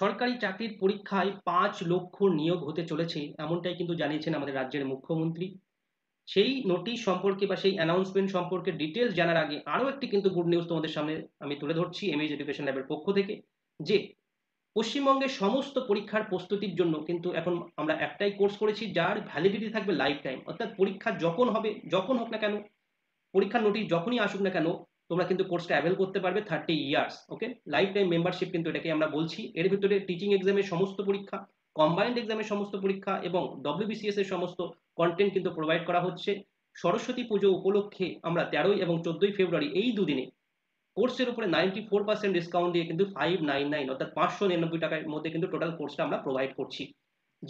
সরকারি চাকরির পরীক্ষায় পাঁচ লক্ষ নিয়োগ হতে চলেছে এমনটাই কিন্তু জানিয়েছেন আমাদের রাজ্যের মুখ্যমন্ত্রী সেই নোটিশ সম্পর্কে বা সেই অ্যানাউন্সমেন্ট সম্পর্কে ডিটেলস জানার আগে আরও একটি কিন্তু গুড নিউজ তোমাদের সামনে আমি তুলে ধরছি এমএজ এডুকেশন ল্যাবের পক্ষ থেকে যে পশ্চিমবঙ্গের সমস্ত পরীক্ষার প্রস্তুতির জন্য কিন্তু এখন আমরা একটাই কোর্স করেছি যার ভ্যালিডিটি থাকবে লাইফ টাইম অর্থাৎ পরীক্ষা যখন হবে যখন হোক না কেন পরীক্ষার নোটিশ যখনই আসুক না কেন তোমরা কিন্তু কোর্সটা অ্যাভেল করতে পারবে thirty years okay life time membership কিন্তু এটাকে আমরা বলছি এর ভিতরে টিচিং এক্সামের সমস্ত পরীক্ষা কম্বাইন্ড এক্সামের সমস্ত পরীক্ষা এবং ডব্লিউবিসিএস এর সমস্ত কন্টেন্ট কিন্তু প্রোভাইড করা হচ্ছে সরস্বতী পুজো উপলক্ষে আমরা তেরোই এবং চোদ্দই ফেব্রুয়ারি এই দুদিনে কোর্সের উপরে নাইনটি ফোর পার্সেন্ট ডিসকাউন্ট দিয়ে কিন্তু ফাইভ নাইন নাইন অর্থাৎ পাঁচশো নিরানব্বই টাকার মধ্যে কিন্তু টোটাল কোর্সটা আমরা প্রোভাইড করছি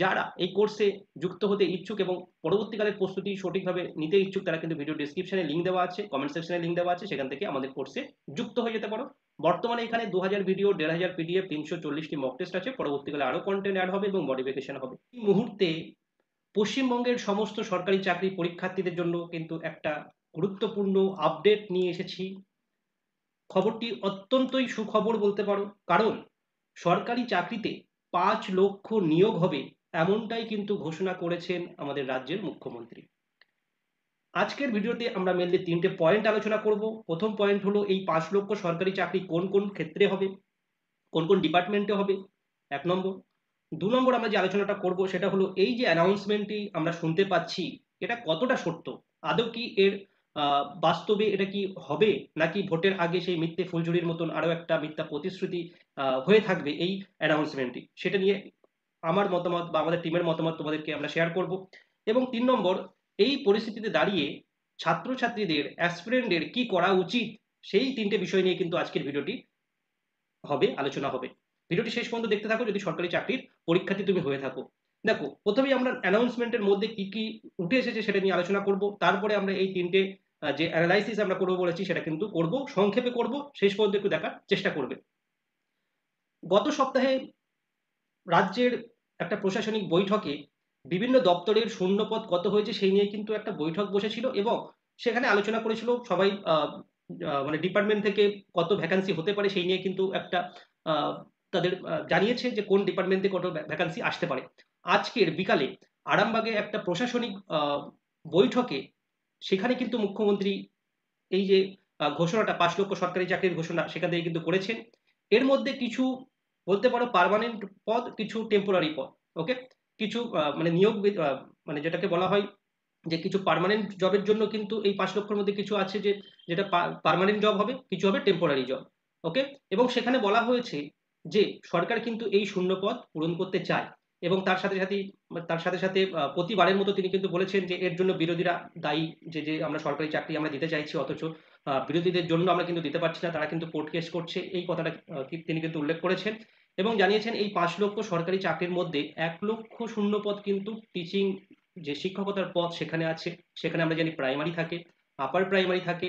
যারা এই কোর্সে যুক্ত হতে ইচ্ছুক এবং পরবর্তীকালের প্রস্তুতি সঠিকভাবে নিতে ইচ্ছুক তারা কিন্তু ভিডিও ডিসক্রিপশনে লিঙ্ক দেওয়া আছে কমেন্ট সেকশনে লিঙ্ক দেওয়া আছে সেখান থেকে আমাদের কোর্সে যুক্ত হয়ে যেতে পারো বর্তমানে এখানে দু হাজার ভিডিও দেড় হাজার পিডিএফ তিনশো চল্লিশটি মক টেস্ট আছে পরবর্তীকালে আরও কন্টেন্ট অ্যাড হবে এবং মডিফিকেশন হবে এই মুহূর্তে পশ্চিমবঙ্গের সমস্ত সরকারি চাকরি পরীক্ষার্থীদের জন্য কিন্তু একটা গুরুত্বপূর্ণ আপডেট নিয়ে এসেছি খবরটি অত্যন্তই সুখবর বলতে পারো কারণ সরকারি চাকরিতে পাঁচ লক্ষ নিয়োগ হবে এমনটাই কিন্তু ঘোষণা করেছেন আমাদের রাজ্যের মুখ্যমন্ত্রী আজকের ভিডিওতে আমরা মেনলি তিনটে পয়েন্ট আলোচনা করব প্রথম পয়েন্ট হলো এই পাঁচ লক্ষ সরকারি চাকরি কোন কোন ক্ষেত্রে হবে কোন কোন ডিপার্টমেন্টে হবে এক নম্বর দু নম্বর আমরা যে আলোচনাটা করব সেটা হলো এই যে অ্যানাউন্সমেন্টটি আমরা শুনতে পাচ্ছি এটা কতটা সত্য আদৌ কি এর বাস্তবে এটা কি হবে নাকি ভোটের আগে সেই মিথ্যে ফুলঝুরির মতন আরও একটা মিথ্যা প্রতিশ্রুতি হয়ে থাকবে এই অ্যানাউন্সমেন্টটি সেটা নিয়ে আমার মতামত বা আমাদের টিমের মতামত তোমাদেরকে আমরা শেয়ার করব এবং তিন নম্বর এই পরিস্থিতিতে দাঁড়িয়ে ছাত্রছাত্রীদের অ্যাসপিরেন্টদের কি করা উচিত সেই তিনটে বিষয় নিয়ে কিন্তু আজকের ভিডিওটি হবে আলোচনা হবে ভিডিওটি শেষ পর্যন্ত দেখতে থাকো যদি সরকারি চাকরির পরীক্ষাটি তুমি হয়ে থাকো দেখো প্রথমেই আমরা অ্যানাউন্সমেন্টের মধ্যে কি কি উঠে এসেছে সেটা নিয়ে আলোচনা করব তারপরে আমরা এই তিনটে যে অ্যানালাইসিস আমরা করবো বলেছি সেটা কিন্তু করব সংক্ষেপে করব শেষ পর্যন্ত একটু দেখার চেষ্টা করবে গত সপ্তাহে রাজ্যের একটা প্রশাসনিক বৈঠকে বিভিন্ন দপ্তরের শূন্যপদ কত হয়েছে সেই নিয়ে কিন্তু একটা বৈঠক বসেছিল এবং সেখানে আলোচনা করেছিল সবাই মানে ডিপার্টমেন্ট থেকে কত ভ্যাকান্সি হতে পারে সেই নিয়ে কিন্তু একটা তাদের জানিয়েছে যে কোন ডিপার্টমেন্টে কত ভ্যাকান্সি আসতে পারে আজকের বিকালে আরামবাগে একটা প্রশাসনিক বৈঠকে সেখানে কিন্তু মুখ্যমন্ত্রী এই যে ঘোষণাটা পাঁচ লক্ষ সরকারি চাকরির ঘোষণা সেখান থেকে কিন্তু করেছেন এর মধ্যে কিছু বলতে পারো পারমানেন্ট পদ কিছু টেম্পোরারি পদ ওকে কিছু মানে নিয়োগ মানে যেটাকে বলা হয় যে কিছু পারমানেন্ট জবের জন্য কিন্তু এই পাঁচ লক্ষের মধ্যে কিছু আছে যে যেটা পারমানেন্ট জব হবে কিছু হবে টেম্পোরারি জব ওকে এবং সেখানে বলা হয়েছে যে সরকার কিন্তু এই শূন্য পদ পূরণ করতে চায় এবং তার সাথে সাথে তার সাথে সাথে প্রতিবারের মতো তিনি কিন্তু বলেছেন যে এর জন্য বিরোধীরা দায়ী যে যে আমরা সরকারি চাকরি আমরা দিতে চাইছি অথচ বিরোধীদের জন্য আমরা কিন্তু দিতে পারছি না তারা কিন্তু কোর্ট কেস করছে এই কথাটা তিনি কিন্তু উল্লেখ করেছেন এবং জানিয়েছেন এই পাঁচ লক্ষ সরকারি চাকরির মধ্যে এক লক্ষ শূন্য পদ কিন্তু টিচিং যে শিক্ষকতার পদ সেখানে আছে সেখানে আমরা জানি প্রাইমারি থাকে আপার প্রাইমারি থাকে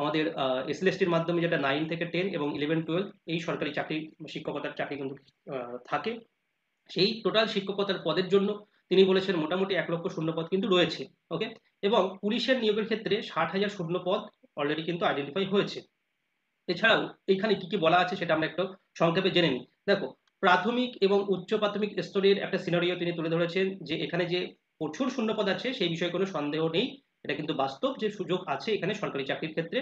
আমাদের এসএলএসটির মাধ্যমে যেটা নাইন থেকে টেন এবং ইলেভেন টুয়েলভ এই সরকারি চাকরি শিক্ষকতার চাকরি কিন্তু থাকে সেই টোটাল শিক্ষকতার পদের জন্য তিনি বলেছেন মোটামুটি এক লক্ষ শূন্যপদ কিন্তু রয়েছে ওকে এবং পুলিশের নিয়োগের ক্ষেত্রে ষাট হাজার শূন্য পদ অলরেডি কিন্তু আইডেন্টিফাই হয়েছে এছাড়াও এখানে কি কি বলা আছে সেটা আমরা একটু সংক্ষেপে জেনে নিই দেখো প্রাথমিক এবং উচ্চ প্রাথমিক স্তরের একটা সিনারিও তিনি তুলে ধরেছেন যে এখানে যে প্রচুর শূন্যপদ আছে সেই বিষয়ে কোনো সন্দেহ নেই এটা কিন্তু বাস্তব যে সুযোগ আছে এখানে সরকারি চাকরির ক্ষেত্রে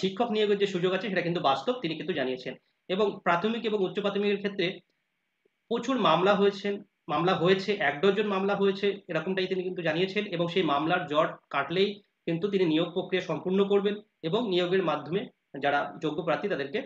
শিক্ষক নিয়োগের যে সুযোগ আছে সেটা কিন্তু বাস্তব তিনি কিন্তু জানিয়েছেন এবং প্রাথমিক এবং উচ্চ প্রাথমিকের ক্ষেত্রে প্রচুর মামলা হয়েছেন মামলা হয়েছে এক ডজন মামলা হয়েছে এরকমটাই তিনি কিন্তু জানিয়েছেন এবং সেই মামলার জট কাটলেই কিন্তু তিনি নিয়োগ প্রক্রিয়া সম্পূর্ণ করবেন এবং নিয়োগের মাধ্যমে যারা যোগ্য প্রার্থী তাদেরকে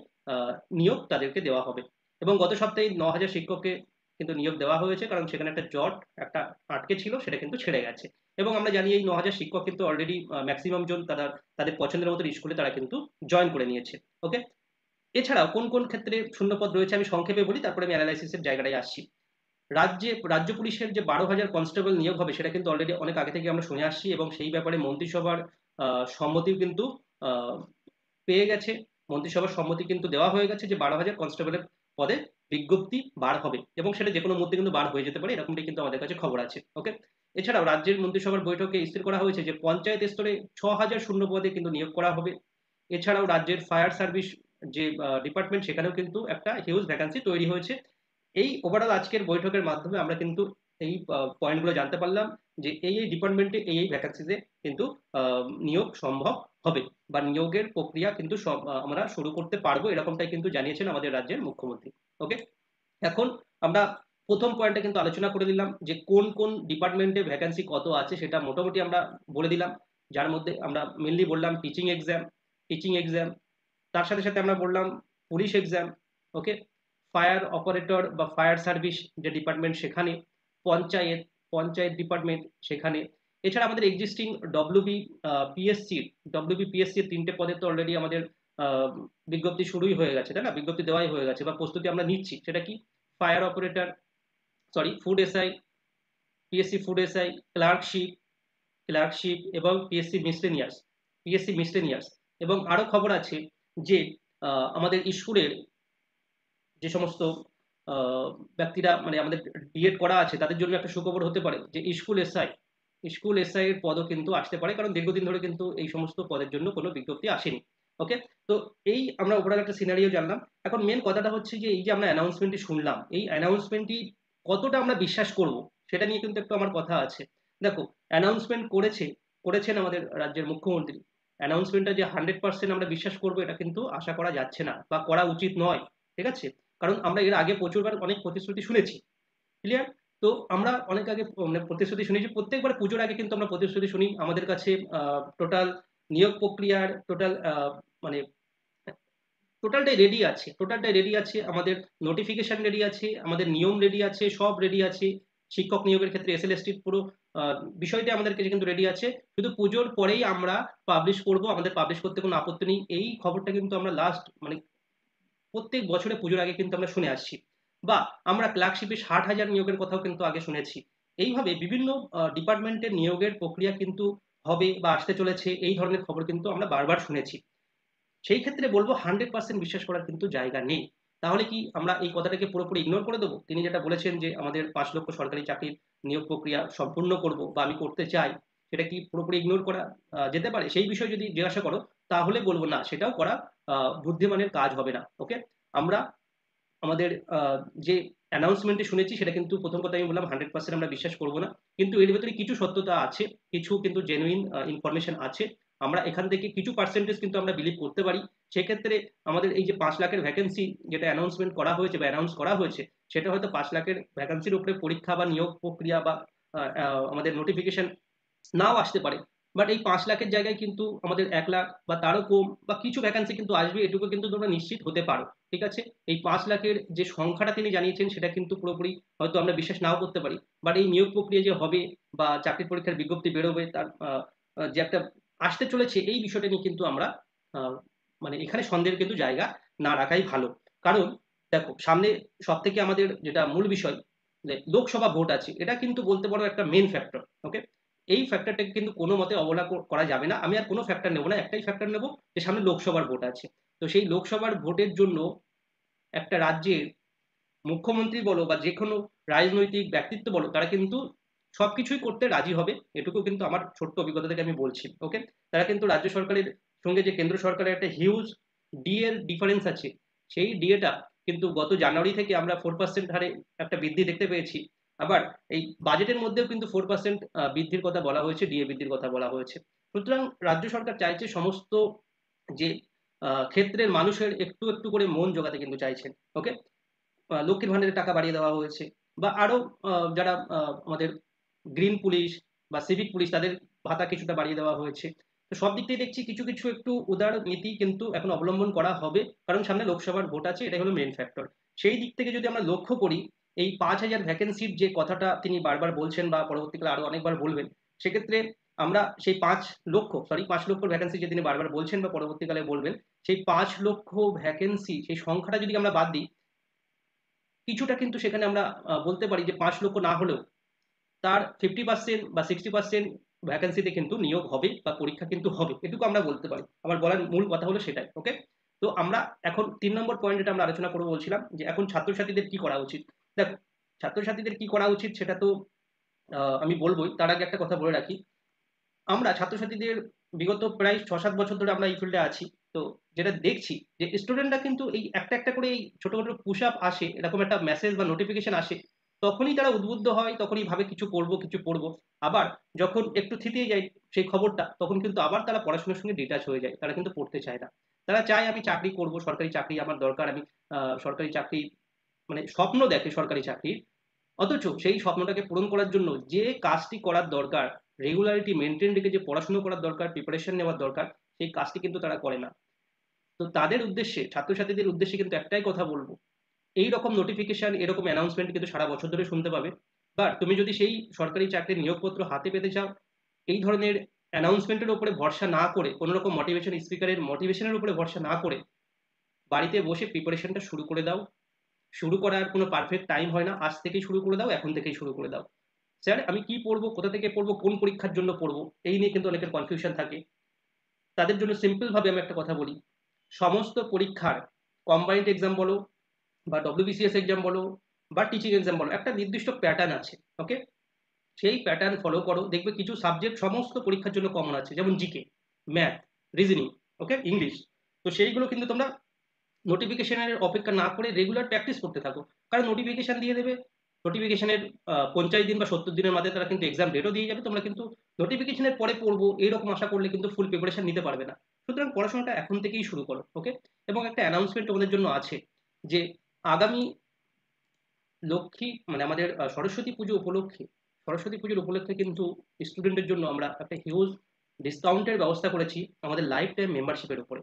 নিয়োগ তাদেরকে দেওয়া হবে এবং গত সপ্তাহে ন হাজার শিক্ষককে কিন্তু নিয়োগ দেওয়া হয়েছে কারণ সেখানে একটা জট একটা আটকে ছিল সেটা কিন্তু ছেড়ে গেছে এবং আমরা জানি এই ন হাজার শিক্ষক কিন্তু অলরেডি ম্যাক্সিমাম জন তারা তাদের পছন্দের মতো স্কুলে তারা কিন্তু জয়েন করে নিয়েছে ওকে এছাড়াও কোন কোন ক্ষেত্রে শূন্যপদ রয়েছে আমি সংক্ষেপে বলি তারপরে আমি অ্যানালাইসিসের জায়গাটায় আসছি রাজ্যে রাজ্য পুলিশের যে বারো হাজার কনস্টেবল নিয়োগ হবে সেটা কিন্তু অলরেডি অনেক আগে থেকে আমরা শুনে আসছি এবং সেই ব্যাপারে মন্ত্রিসভার সম্মতিও কিন্তু পেয়ে গেছে মন্ত্রিসভার সম্মতি কিন্তু দেওয়া হয়ে গেছে যে বারো হাজার কনস্টেবলের পদে বিজ্ঞপ্তি বার হবে এবং সেটা যে কোনো মুহূর্তে কিন্তু বার হয়ে যেতে পারে এরকমটাই কিন্তু আমাদের কাছে খবর আছে ওকে এছাড়াও রাজ্যের মন্ত্রিসভার বৈঠকে স্থির করা হয়েছে যে পঞ্চায়েত স্তরে ছ হাজার শূন্য পদে কিন্তু নিয়োগ করা হবে এছাড়াও রাজ্যের ফায়ার সার্ভিস যে ডিপার্টমেন্ট সেখানেও কিন্তু একটা হিউজ ভ্যাকান্সি তৈরি হয়েছে এই ওভারঅল আজকের বৈঠকের মাধ্যমে আমরা কিন্তু এই পয়েন্টগুলো জানতে পারলাম যে এই এই ডিপার্টমেন্টে এই এই ভ্যাকান্সিতে কিন্তু নিয়োগ সম্ভব হবে বা নিয়োগের প্রক্রিয়া কিন্তু আমরা শুরু করতে পারবো এরকমটাই কিন্তু জানিয়েছেন আমাদের রাজ্যের মুখ্যমন্ত্রী ওকে এখন আমরা প্রথম পয়েন্টে কিন্তু আলোচনা করে দিলাম যে কোন কোন ডিপার্টমেন্টে ভ্যাকান্সি কত আছে সেটা মোটামুটি আমরা বলে দিলাম যার মধ্যে আমরা মেনলি বললাম টিচিং এক্সাম টিচিং এক্সাম তার সাথে সাথে আমরা বললাম police exam okay fire operator বা ফায়ার সার্ভিস যে ডিপার্টমেন্ট সেখানে পঞ্চায়েত পঞ্চায়েত ডিপার্টমেন্ট সেখানে এছাড়া আমাদের এক্সিস্টিং ডব্লিউবি পিএসসির ডব্লিউবি পিএসসির তিনটে পদে তো অলরেডি আমাদের বিজ্ঞপ্তি শুরুই হয়ে গেছে তাই না বিজ্ঞপ্তি দেওয়াই হয়ে গেছে বা প্রস্তুতি আমরা নিচ্ছি সেটা কি fire operator sorry food SI PSC food SI clerkship clerkship এবং পিএসসি মিসলেনিয়াস পিএসসি মিসলেনিয়াস এবং আরও খবর আছে যে আমাদের ইস্কুলের যে সমস্ত ব্যক্তিরা মানে আমাদের ডিএড করা আছে তাদের জন্য একটা সুখবর হতে পারে যে স্কুল এসআই স্কুল এসআই এর পদও কিন্তু আসতে পারে কারণ দীর্ঘদিন ধরে কিন্তু এই সমস্ত পদের জন্য কোনো বিজ্ঞপ্তি আসেনি ওকে তো এই আমরা ওপরে একটা সিনারিও জানলাম এখন মেন কথাটা হচ্ছে যে এই যে আমরা অ্যানাউন্সমেন্টটি শুনলাম এই অ্যানাউন্সমেন্টটি কতটা আমরা বিশ্বাস করব সেটা নিয়ে কিন্তু একটু আমার কথা আছে দেখো অ্যানাউন্সমেন্ট করেছে করেছেন আমাদের রাজ্যের মুখ্যমন্ত্রী অ্যানাউন্সমেন্টটা যে হান্ড্রেড পার্সেন্ট আমরা বিশ্বাস করবো এটা কিন্তু আশা করা যাচ্ছে না বা করা উচিত নয় ঠিক আছে কারণ আমরা এর আগে প্রচুরবার অনেক প্রতিশ্রুতি শুনেছি ক্লিয়ার তো আমরা অনেক আগে মানে প্রতিশ্রুতি শুনেছি প্রত্যেকবার পুজোর আগে কিন্তু আমরা প্রতিশ্রুতি শুনি আমাদের কাছে টোটাল নিয়োগ প্রক্রিয়ার টোটাল মানে টোটালটাই রেডি আছে টোটালটাই রেডি আছে আমাদের নোটিফিকেশন রেডি আছে আমাদের নিয়ম রেডি আছে সব রেডি আছে শিক্ষক নিয়োগের ক্ষেত্রে এস এল পুরো বিষয়টি আমাদের কাছে কিন্তু রেডি আছে শুধু পুজোর পরেই আমরা পাবলিশ করব আমাদের পাবলিশ করতে কোনো আপত্তি নেই এই খবরটা কিন্তু আমরা লাস্ট মানে প্রত্যেক বছরে পুজোর আগে কিন্তু আমরা শুনে আসছি বা আমরা ক্লার্কশিপে ষাট হাজার নিয়োগের কথাও কিন্তু আগে শুনেছি এইভাবে বিভিন্ন ডিপার্টমেন্টের নিয়োগের প্রক্রিয়া কিন্তু হবে বা আসতে চলেছে এই ধরনের খবর কিন্তু আমরা বারবার শুনেছি সেই ক্ষেত্রে বলবো হান্ড্রেড পার্সেন্ট বিশ্বাস করার কিন্তু জায়গা নেই তাহলে কি আমরা এই কথাটাকে পুরোপুরি ইগনোর করে দেবো তিনি যেটা বলেছেন যে আমাদের পাঁচ লক্ষ সরকারি চাকরির নিয়োগ প্রক্রিয়া সম্পূর্ণ করব বা আমি করতে চাই সেটা কি পুরোপুরি ইগনোর করা যেতে পারে সেই বিষয়ে যদি জিজ্ঞাসা করো তাহলে বলবো না সেটাও করা বুদ্ধিমানের কাজ হবে না ওকে আমরা আমাদের যে অ্যানাউন্সমেন্টে শুনেছি সেটা কিন্তু প্রথম কথা আমি বললাম হান্ড্রেড পার্সেন্ট আমরা বিশ্বাস করবো না কিন্তু এর ভেতরে কিছু সত্যতা আছে কিছু কিন্তু জেনুইন ইনফরমেশন আছে আমরা এখান থেকে কিছু পার্সেন্টেজ কিন্তু আমরা বিলিভ করতে পারি সেক্ষেত্রে আমাদের এই যে পাঁচ লাখের ভ্যাকেন্সি যেটা অ্যানাউন্সমেন্ট করা হয়েছে বা অ্যানাউন্স করা হয়েছে সেটা হয়তো পাঁচ লাখের ভ্যাকেন্সির উপরে পরীক্ষা বা নিয়োগ প্রক্রিয়া বা আমাদের নোটিফিকেশন নাও আসতে পারে বাট এই পাঁচ লাখের জায়গায় কিন্তু আমাদের এক লাখ বা তারও কম বা কিছু ভ্যাকান্সি কিন্তু আসবে এটুকু কিন্তু তোমরা নিশ্চিত হতে পারো ঠিক আছে এই পাঁচ লাখের যে সংখ্যাটা তিনি জানিয়েছেন সেটা কিন্তু পুরোপুরি হয়তো আমরা বিশ্বাস নাও করতে পারি বাট এই নিয়োগ প্রক্রিয়া যে হবে বা চাকরির পরীক্ষার বিজ্ঞপ্তি বেরোবে তার যে একটা আসতে চলেছে এই বিষয়টা নিয়ে কিন্তু আমরা মানে এখানে সন্দেহের কিন্তু জায়গা না রাখাই ভালো কারণ দেখো সামনে সব থেকে আমাদের যেটা মূল বিষয় লোকসভা ভোট আছে এটা কিন্তু বলতে পারো একটা মেন ফ্যাক্টর ওকে এই ফ্যাক্টরটাকে কিন্তু কোনো মতে অবহেলা করা যাবে না আমি আর কোনো ফ্যাক্টর নেবো না একটাই ফ্যাক্টর নেব যে সামনে লোকসভার ভোট আছে তো সেই লোকসভার ভোটের জন্য একটা রাজ্যের মুখ্যমন্ত্রী বলো বা যে কোনো রাজনৈতিক ব্যক্তিত্ব বলো তারা কিন্তু সব কিছুই করতে রাজি হবে এটুকু কিন্তু আমার ছোট্ট অভিজ্ঞতা থেকে আমি বলছি ওকে তারা কিন্তু রাজ্য সরকারের সঙ্গে যে কেন্দ্র সরকারের একটা হিউজ ডিএর ডিফারেন্স আছে সেই ডিএটা কিন্তু গত জানুয়ারি থেকে আমরা ফোর পার্সেন্ট হারে একটা বৃদ্ধি দেখতে পেয়েছি আবার এই বাজেটের মধ্যেও কিন্তু ফোর পার্সেন্ট বৃদ্ধির কথা বলা হয়েছে ডিএ বৃদ্ধির কথা বলা হয়েছে সুতরাং রাজ্য সরকার চাইছে সমস্ত যে ক্ষেত্রের মানুষের একটু একটু করে মন জোগাতে কিন্তু চাইছেন ওকে লক্ষ্মীর ভাণ্ডারের টাকা বাড়িয়ে দেওয়া হয়েছে বা আরও যারা আমাদের গ্রিন পুলিশ বা সিভিক পুলিশ তাদের ভাতা কিছুটা বাড়িয়ে দেওয়া হয়েছে তো সব দিক থেকে দেখছি কিছু কিছু একটু উদার নীতি কিন্তু এখন অবলম্বন করা হবে কারণ সামনে লোকসভার ভোট আছে এটাই হলো মেন ফ্যাক্টর সেই দিক থেকে যদি আমরা লক্ষ্য করি এই পাঁচ হাজার ভ্যাকেন্সির যে কথাটা তিনি বারবার বলছেন বা পরবর্তীকালে আরো অনেকবার বলবেন সেক্ষেত্রে আমরা সেই পাঁচ লক্ষ সরি পাঁচ লক্ষ ভ্যাকেন্সি যে তিনি বারবার বলছেন বা পরবর্তীকালে বলবেন সেই পাঁচ লক্ষ ভ্যাকেন্সি সেই সংখ্যাটা যদি আমরা বাদ দিই কিছুটা কিন্তু সেখানে আমরা বলতে পারি যে পাঁচ লক্ষ না হলেও তার ফিফটি পার্সেন্ট বা সিক্সটি পার্সেন্ট ভ্যাকেন্সিতে কিন্তু নিয়োগ হবে বা পরীক্ষা কিন্তু হবে এটুকু আমরা বলতে পারি আমার বলার মূল কথা হলো সেটাই ওকে তো আমরা এখন তিন নম্বর পয়েন্ট এটা আমরা আলোচনা করবো বলছিলাম যে এখন ছাত্রছাত্রীদের কি করা উচিত দেখ ছাত্রছাত্রীদের কি করা উচিত সেটা তো আমি বলবোই তার আগে একটা কথা বলে রাখি আমরা ছাত্রছাত্রীদের বিগত প্রায় ছ সাত বছর ধরে আমরা এই ফিল্ডে আছি তো যেটা দেখছি যে স্টুডেন্টরা কিন্তু এই একটা একটা করে এই ছোটো ছোটো পুশ আপ আসে এরকম একটা মেসেজ বা নোটিফিকেশন আসে তখনই তারা উদ্বুদ্ধ হয় তখনই ভাবে কিছু করব কিছু পড়বো আবার যখন একটু থিতিয়ে যায় সেই খবরটা তখন কিন্তু আবার তারা পড়াশোনার সঙ্গে ডিটাচ হয়ে যায় তারা কিন্তু পড়তে চায় না তারা চায় আমি চাকরি করব সরকারি চাকরি আমার দরকার আমি সরকারি চাকরি মানে স্বপ্ন দেখে সরকারি চাকরির অথচ সেই স্বপ্নটাকে পূরণ করার জন্য যে কাজটি করার দরকার রেগুলারিটি মেনটেন রেখে যে পড়াশুনো করার দরকার প্রিপারেশন নেওয়ার দরকার সেই কাজটি কিন্তু তারা করে না তো তাদের উদ্দেশ্যে ছাত্রছাত্রীদের উদ্দেশ্যে কিন্তু একটাই কথা বলবো এই রকম নোটিফিকেশন এরকম অ্যানাউন্সমেন্ট কিন্তু সারা বছর ধরে শুনতে পাবে বা তুমি যদি সেই সরকারি চাকরির নিয়োগপত্র হাতে পেতে চাও এই ধরনের অ্যানাউন্সমেন্টের উপরে ভরসা না করে কোনো রকম মোটিভেশন স্পিকারের মোটিভেশনের উপরে ভরসা না করে বাড়িতে বসে প্রিপারেশনটা শুরু করে দাও শুরু করার কোনো পারফেক্ট টাইম হয় না আজ থেকেই শুরু করে দাও এখন থেকেই শুরু করে দাও স্যার আমি কি পড়বো কোথা থেকে পড়বো কোন পরীক্ষার জন্য পড়বো এই নিয়ে কিন্তু অনেকের কনফিউশন থাকে তাদের জন্য সিম্পলভাবে আমি একটা কথা বলি সমস্ত পরীক্ষার কম্বাইন্ড এক্সাম বলো বা ডব্লিউবিসিএস এক্সাম বলো বা টিচিং এক্সাম বলো একটা নির্দিষ্ট প্যাটার্ন আছে ওকে সেই প্যাটার্ন ফলো করো দেখবে কিছু সাবজেক্ট সমস্ত পরীক্ষার জন্য কমন আছে যেমন GK math reasoning okay English তো সেইগুলো কিন্তু তোমরা নোটিফিকেশনের অপেক্ষা না করে রেগুলার প্র্যাকটিস করতে থাকো কারণ নোটিফিকেশান দিয়ে দেবে নোটিফিকেশনের পঞ্চাশ দিন বা সত্তর দিনের মাথায় তারা কিন্তু এক্সাম ডেটও দিয়ে যাবে তোমরা কিন্তু নোটিফিকেশনের পরে পড়বো এইরকম আশা করলে কিন্তু ফুল প্রিপারেশন নিতে পারবে না সুতরাং পড়াশোনাটা এখন থেকেই শুরু করো ওকে এবং একটা অ্যানাউন্সমেন্ট তোমাদের জন্য আছে যে আগামী লক্ষ্মী মানে আমাদের সরস্বতী পুজো উপলক্ষে সরস্বতী পুজোর উপলক্ষে কিন্তু স্টুডেন্টের জন্য আমরা একটা হিউজ ডিসকাউন্টের ব্যবস্থা করেছি আমাদের লাইফ টাইম মেম্বারশিপের উপরে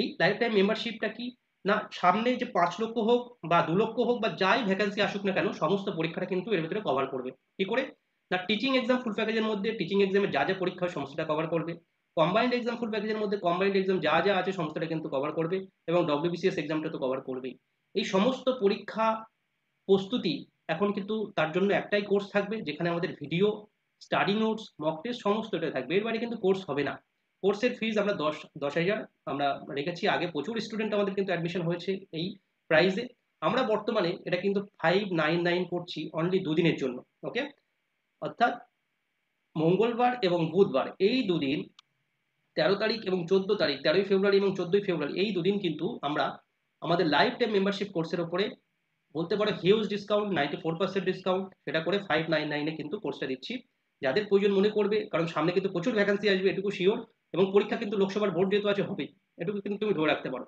এই লাইফ টাইম মেম্বারশিপটা কি না সামনে যে পাঁচ লক্ষ হোক বা দু লক্ষ হোক বা যাই ভ্যাকেন্সি আসুক না কেন সমস্ত পরীক্ষাটা কিন্তু এর ভিতরে কভার করবে কি করে না টিচিং এক্সাম ফুল প্যাকেজের মধ্যে টিচিং এক্সামে যা যা পরীক্ষা হয় সমস্তটা কভার করবে কম্বাইন্ড এক্সাম ফুল প্যাকেজের মধ্যে কম্বাইন্ড এক্সাম যা যা আছে সমস্তটা কিন্তু কভার করবে এবং ডব্লিউবিসিএস এক্সামটা তো কভার করবেই এই সমস্ত পরীক্ষা প্রস্তুতি এখন কিন্তু তার জন্য একটাই কোর্স থাকবে যেখানে আমাদের video study notes mock test সমস্তটাই থাকবে এর বাইরে কিন্তু কোর্স হবে না কোর্সের ফিজ আমরা দশ দশ হাজার আমরা রেখেছি আগে প্রচুর স্টুডেন্ট আমাদের কিন্তু অ্যাডমিশন হয়েছে এই প্রাইজে আমরা বর্তমানে এটা কিন্তু ফাইভ নাইন নাইন করছি অনলি দুদিনের জন্য ওকে অর্থাৎ মঙ্গলবার এবং বুধবার এই দুদিন তেরো তারিখ এবং চোদ্দ তারিখ তেরোই ফেব্রুয়ারি এবং চোদ্দই ফেব্রুয়ারি এই দুদিন কিন্তু আমরা আমাদের লাইফ টাইম মেম্বারশিপ কোর্সের ওপরে বলতে পারো huge discount ninety four percent discount সেটা করে ফাইভ নাইন নাইনে কিন্তু কোর্সটা দিচ্ছি যাদের প্রয়োজন মনে করবে কারণ সামনে কিন্তু প্রচুর ভ্যাকান্সি আসবে এটুকু শিওর এবং পরীক্ষা কিন্তু লোকসভার ভোট যেহেতু আছে হবে এটুকু কিন্তু তুমি ধরে রাখতে পারো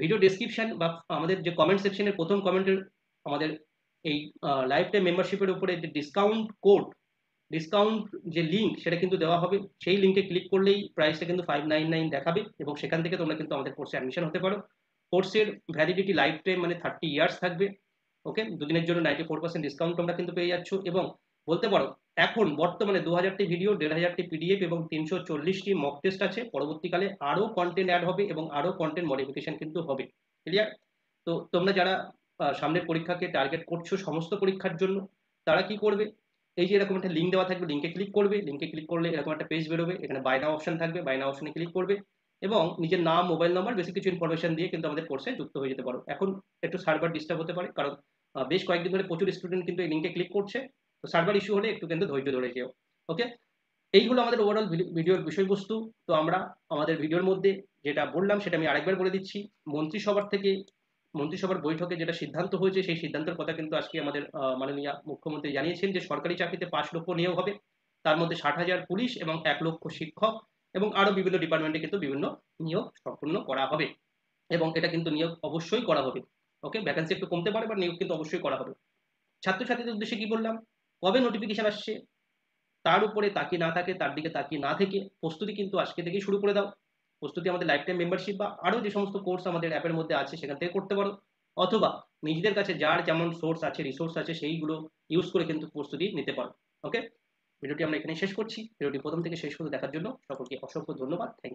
ভিডিও ডেসক্রিপশন বা আমাদের যে কমেন্ট সেকশনের প্রথম কমেন্টের আমাদের এই লাইফ টাইম মেম্বারশিপের উপরে যে ডিসকাউন্ট কোড ডিসকাউন্ট যে লিঙ্ক সেটা কিন্তু দেওয়া হবে সেই লিঙ্কে ক্লিক করলেই প্রাইসটা কিন্তু ফাইভ নাইন নাইন দেখাবে এবং সেখান থেকে তোমরা কিন্তু আমাদের কোর্সে অ্যাডমিশন হতে পারো কোর্সের ভ্যালিডিটি লাইফ টাইম মানে থার্টি ইয়ার্স থাকবে ওকে দুদিনের জন্য নাইনটি ফোর পার্সেন্ট ডিসকাউন্ট তোমরা কিন্তু পেয়ে যাচ্ছ এবং বলতে পারো এখন বর্তমানে দু হাজারটি ভিডিও দেড় হাজারটি পিডিএফ এবং তিনশো চল্লিশটি মক টেস্ট আছে পরবর্তীকালে আরও কন্টেন্ট অ্যাড হবে এবং আরও কন্টেন্ট মডিফিকেশন কিন্তু হবে ক্লিয়ার তো তোমরা যারা সামনের পরীক্ষাকে টার্গেট করছো সমস্ত পরীক্ষার জন্য তারা কি করবে এই যে এরকম একটা লিঙ্ক দেওয়া থাকবে লিঙ্কে ক্লিক করবে লিঙ্কে ক্লিক করলে এরকম একটা পেজ বেরোবে এখানে বাইনা অপশন থাকবে বাইনা অপশনে ক্লিক করবে এবং নিজের নাম মোবাইল নাম্বার বেশি কিছু ইনফরমেশন দিয়ে কিন্তু আমাদের কোর্সে যুক্ত হয়ে যেতে পারো এখন একটু সার্ভার ডিস্টার্ব হতে পারে কারণ বেশ কয়েকদিন ধরে প্রচুর স্টুডেন্ট কিন্তু এই লিঙ্কে ক্লিক করছে তো সার্ভার ইস্যু হলে একটু কিন্তু ধৈর্য ধরে যেও ওকে এইগুলো আমাদের ওভারঅল ভিডিওর বিষয়বস্তু তো আমরা আমাদের ভিডিওর মধ্যে যেটা বললাম সেটা আমি আরেকবার বলে দিচ্ছি মন্ত্রিসভার থেকে মন্ত্রিসভার বৈঠকে যেটা সিদ্ধান্ত হয়েছে সেই সিদ্ধান্তের কথা কিন্তু আজকে আমাদের মাননীয় মুখ্যমন্ত্রী জানিয়েছেন যে সরকারি চাকরিতে পাঁচ লক্ষ নিয়োগ হবে তার মধ্যে ষাট হাজার পুলিশ এবং এক লক্ষ শিক্ষক এবং আরও বিভিন্ন ডিপার্টমেন্টে কিন্তু বিভিন্ন নিয়োগ সম্পূর্ণ করা হবে এবং এটা কিন্তু নিয়োগ অবশ্যই করা হবে ওকে ভ্যাকেন্সি একটু কমতে পারে বা নিয়োগ কিন্তু অবশ্যই করা হবে ছাত্রছাত্রীদের উদ্দেশ্যে কি বললাম কবে নোটিফিকেশান আসছে তার উপরে তাকিয়ে না থাকে তার দিকে তাকিয়ে না থেকে প্রস্তুতি কিন্তু আজকে থেকেই শুরু করে দাও প্রস্তুতি আমাদের লাইফ টাইম মেম্বারশিপ বা আরও যে সমস্ত কোর্স আমাদের অ্যাপের মধ্যে আছে সেখান থেকে করতে পারো অথবা নিজেদের কাছে যার যেমন সোর্স আছে রিসোর্স আছে সেইগুলো ইউজ করে কিন্তু প্রস্তুতি নিতে পারো ওকে ভিডিওটি আমরা এখানে শেষ করছি ভিডিওটি প্রথম থেকে শেষ করে দেখার জন্য সকলকে অসংখ্য ধন্যবাদ থ্যাংক ইউ